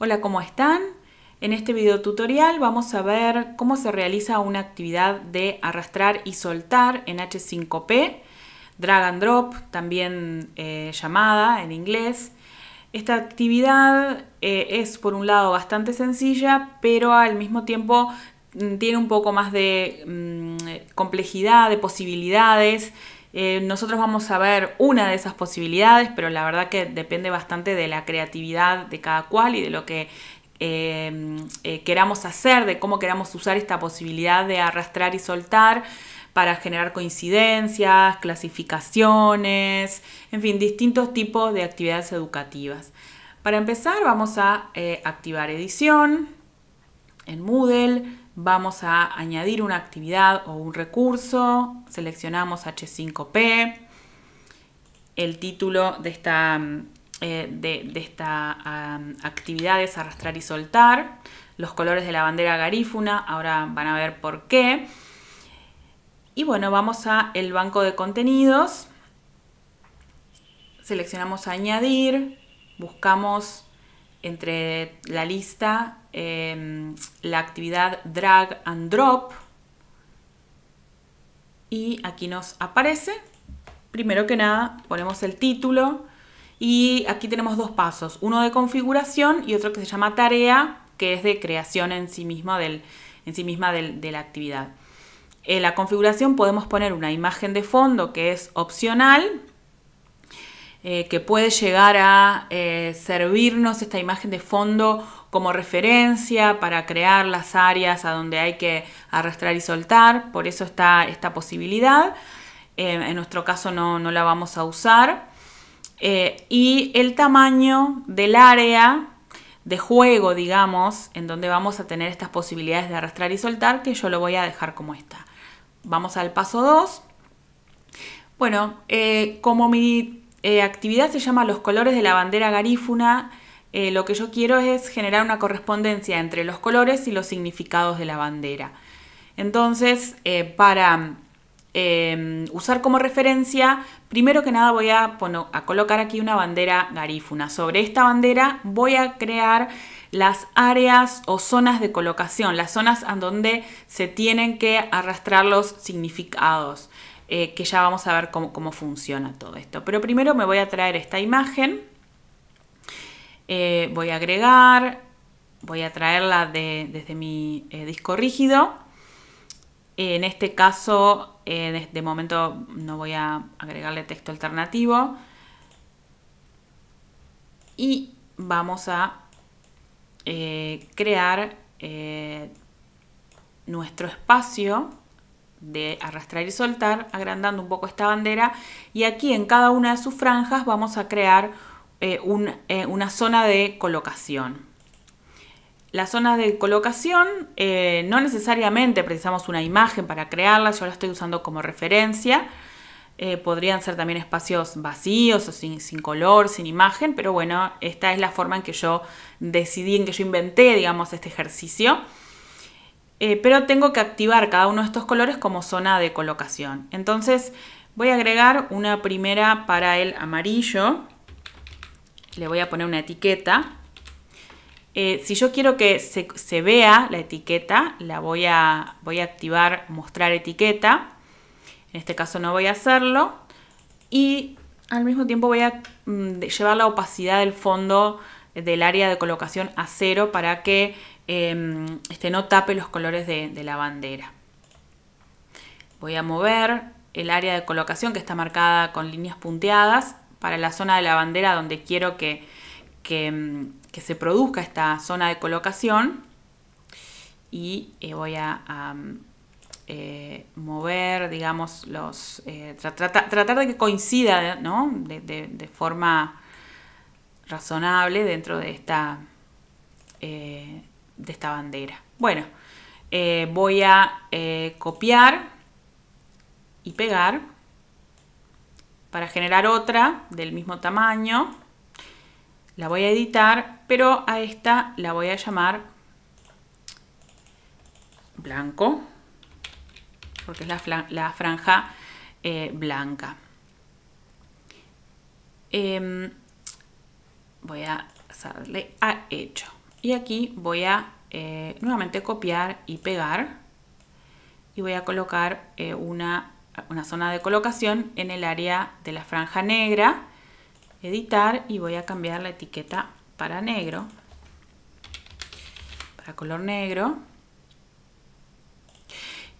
Hola, ¿cómo están? En este video tutorial vamos a ver cómo se realiza una actividad de arrastrar y soltar en H5P, drag and drop, también eh, llamada en inglés. Esta actividad eh, es por un lado bastante sencilla, pero al mismo tiempo mm, tiene un poco más de mm, complejidad, de posibilidades, eh, nosotros vamos a ver una de esas posibilidades, pero la verdad que depende bastante de la creatividad de cada cual y de lo que eh, eh, queramos hacer, de cómo queramos usar esta posibilidad de arrastrar y soltar para generar coincidencias, clasificaciones, en fin, distintos tipos de actividades educativas. Para empezar vamos a activar edición en Moodle vamos a añadir una actividad o un recurso, seleccionamos H5P, el título de esta, mm, eh, de, esta actividad es arrastrar y soltar, los colores de la bandera garífuna, ahora van a ver por qué. Y bueno, vamos a el banco de contenidos, seleccionamos añadir, buscamos entre la lista em, la actividad drag and drop. Y aquí nos aparece, primero que nada, ponemos el título y aquí tenemos dos pasos, uno de configuración y otro que se llama tarea, que es de creación en sí misma, en sí misma de la actividad. En la configuración podemos poner una imagen de fondo que es opcional, eh, que puede llegar a eh, servirnos esta imagen de fondo como referencia para crear las áreas a donde hay que arrastrar y soltar. Por eso está esta posibilidad. Eh, en nuestro caso no, la vamos a usar. y el tamaño del área de juego, digamos, en donde vamos a tener estas posibilidades de arrastrar y soltar, que yo lo voy a dejar como está. Vamos al paso 2. Bueno, como mi eh, actividad se llama Los colores de la bandera garífuna. Eh, lo que yo quiero es generar una correspondencia entre los colores y los significados de la bandera. Entonces, eh, para em, usar como referencia, primero que nada voy a, a, colocar aquí una bandera garífuna. Sobre esta bandera voy a crear las áreas o zonas de colocación, las zonas en donde se tienen que arrastrar los significados. Eh, que ya vamos a ver cómo, funciona todo esto. Pero primero me voy a traer esta imagen, eh, voy a agregar, voy a traerla desde mi eh, disco rígido. En este caso, de momento no voy a agregarle texto alternativo. Y vamos a crear nuestro espacio de arrastrar y soltar, agrandando un poco esta bandera y aquí en cada una de sus franjas vamos a crear eh, eh, una zona de colocación. Las zonas de colocación eh, no necesariamente precisamos una imagen para crearlas, yo la estoy usando como referencia. podrían ser también espacios vacíos o sin, sin color, sin imagen, pero bueno, esta es la forma en que yo decidí, en que yo inventé, digamos, este ejercicio. Eh, pero tengo que activar cada uno de estos colores como zona de colocación. Entonces voy a agregar una primera para el amarillo. Le voy a poner una etiqueta. Eh, si yo quiero que se, vea la etiqueta, la voy a, voy a activar mostrar etiqueta. En este caso no voy a hacerlo. Y al mismo tiempo voy a mm, llevar la opacidad del fondo del área de colocación a cero para que Em, este, no tape los colores de, la bandera. Voy a mover el área de colocación que está marcada con líneas punteadas para la zona de la bandera donde quiero que, em, se produzca esta zona de colocación. Y eh, voy a, em, eh, mover, digamos, los. Eh, tratar de que coincida, de, forma razonable dentro de esta de esta bandera. Bueno, eh, voy a eh, copiar y pegar para generar otra del mismo tamaño. La voy a editar, pero a esta la voy a llamar blanco, porque es la, franja eh, blanca. Em, voy a darle a hecho y aquí voy a eh, nuevamente copiar y pegar y voy a colocar eh, una, zona de colocación en el área de la franja negra, editar y voy a cambiar la etiqueta para negro, para color negro.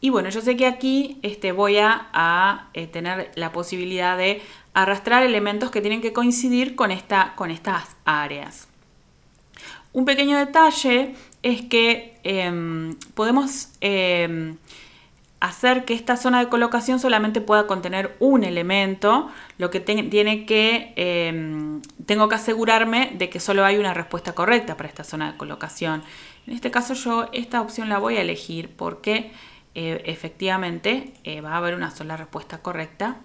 Y bueno, yo sé que aquí este, voy a, eh, tener la posibilidad de arrastrar elementos que tienen que coincidir con, esta, con estas áreas. Un pequeño detalle es que em, podemos em, hacer que esta zona de colocación solamente pueda contener un elemento, lo que tiene que, em, tengo que asegurarme de que solo hay una respuesta correcta para esta zona de colocación. En este caso yo esta opción la voy a elegir porque eh, efectivamente eh, va a haber una sola respuesta correcta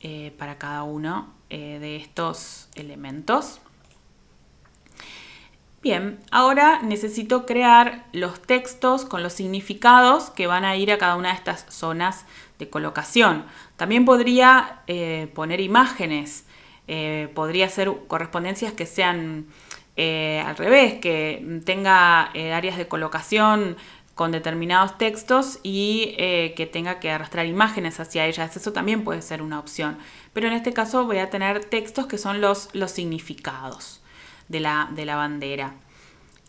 eh, para cada uno de estos elementos. Bien, ahora necesito crear los textos con los significados que van a ir a cada una de estas zonas de colocación. También podría eh, poner imágenes, eh, podría hacer correspondencias que sean eh, al revés, que tenga áreas de colocación con determinados textos y que tenga que arrastrar imágenes hacia ellas. Eso también puede ser una opción. Pero en este caso voy a tener textos que son los significados de la, bandera.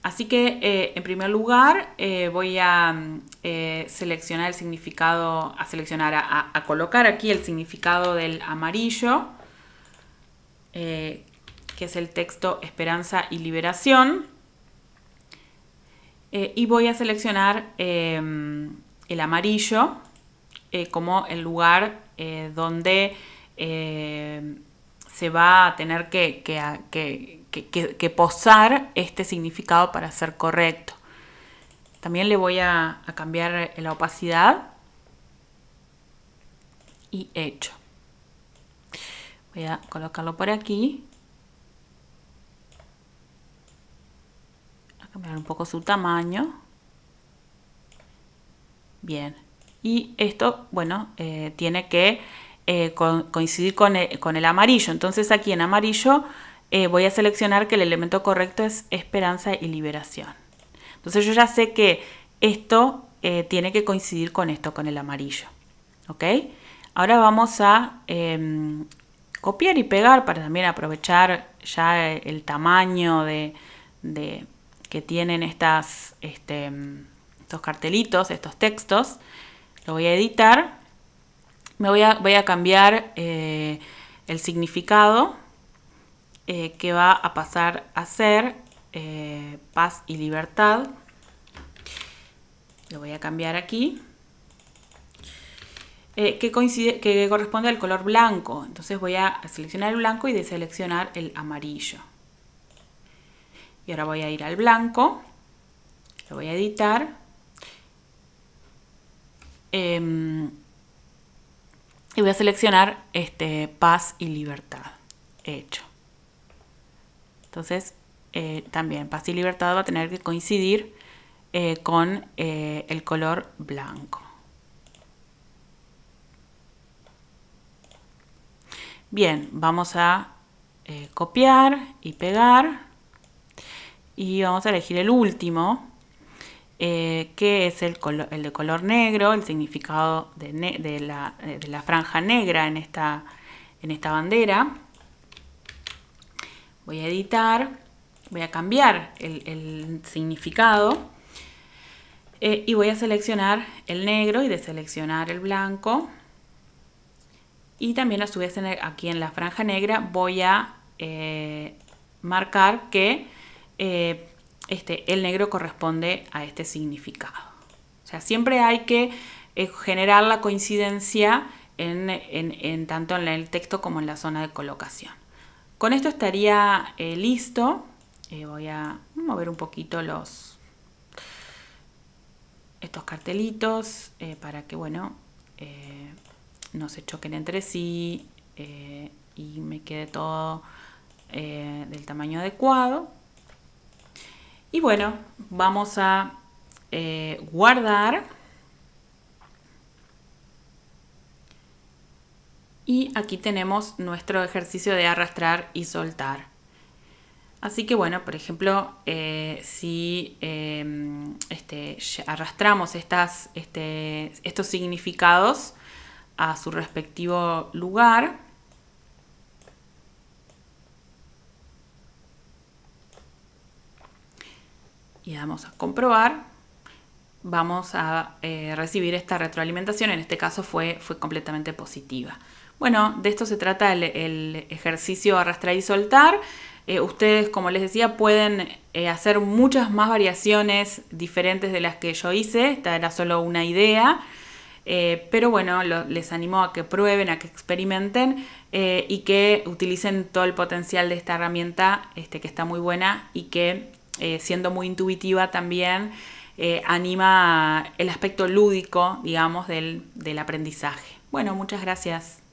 Así que eh, en primer lugar eh, voy a eh, seleccionar el significado, a seleccionar, a, colocar aquí el significado del amarillo, que es el texto Esperanza y Liberación. y voy a seleccionar el amarillo como el lugar donde se va a tener que que, posar este significado para ser correcto. También le voy a, cambiar la opacidad y hecho. Voy a colocarlo por aquí. A cambiar un poco su tamaño. Bien. Y esto, bueno, eh, tiene que eh, coincidir e, con el, amarillo. Entonces aquí en amarillo eh, voy a seleccionar que el elemento correcto es esperanza y liberación. Entonces yo ya sé que esto eh, tiene que coincidir con esto, con el amarillo. ¿Ok? Ahora vamos a em, copiar y pegar para también aprovechar ya el tamaño de, que tienen estas, este, em, estos cartelitos, estos textos. Lo voy a editar. Me voy voy a cambiar eh, el significado eh, que va a pasar a ser eh, paz y libertad. Lo voy a cambiar aquí. Eh, que, coincide, que corresponde al color blanco. Entonces voy a seleccionar el blanco y deseleccionar el amarillo. Y ahora voy a ir al blanco. Lo voy a editar. Em, y voy a seleccionar este, paz y libertad. Hecho. Entonces, eh, también paz y libertad va a tener que coincidir eh, con eh, el color blanco. Bien, vamos a copiar y pegar. Y vamos a elegir el último, que es el, de color negro, el significado de, la, franja negra en esta bandera voy a editar, voy a cambiar el, significado eh, y voy a seleccionar el negro y deseleccionar el blanco. Y también a su aquí en la franja negra voy a eh, marcar que eh, este, el negro corresponde a este significado. O sea, siempre hay que generar la coincidencia en tanto en el texto como en la zona de colocación. Con esto estaría eh, listo. Eh, voy a mover un poquito los estos cartelitos eh, para que bueno no se choquen entre sí y me quede todo del tamaño adecuado. Y bueno, vamos a guardar. Y aquí tenemos nuestro ejercicio de arrastrar y soltar. Así que bueno, por ejemplo, eh, si em, este, arrastramos este, estos significados a su respectivo lugar, y damos a comprobar, vamos a eh, recibir esta retroalimentación, en este caso fue completamente positiva. Bueno, de esto se trata el, ejercicio arrastrar y soltar. Eh, ustedes, como les decía, pueden eh, hacer muchas más variaciones diferentes de las que yo hice. Esta era solo una idea. Eh, pero bueno, les animo a que prueben, a que experimenten y que utilicen todo el potencial de esta herramienta, este, que está muy buena y que siendo muy intuitiva también anima el aspecto lúdico, digamos, del aprendizaje. Bueno, muchas gracias.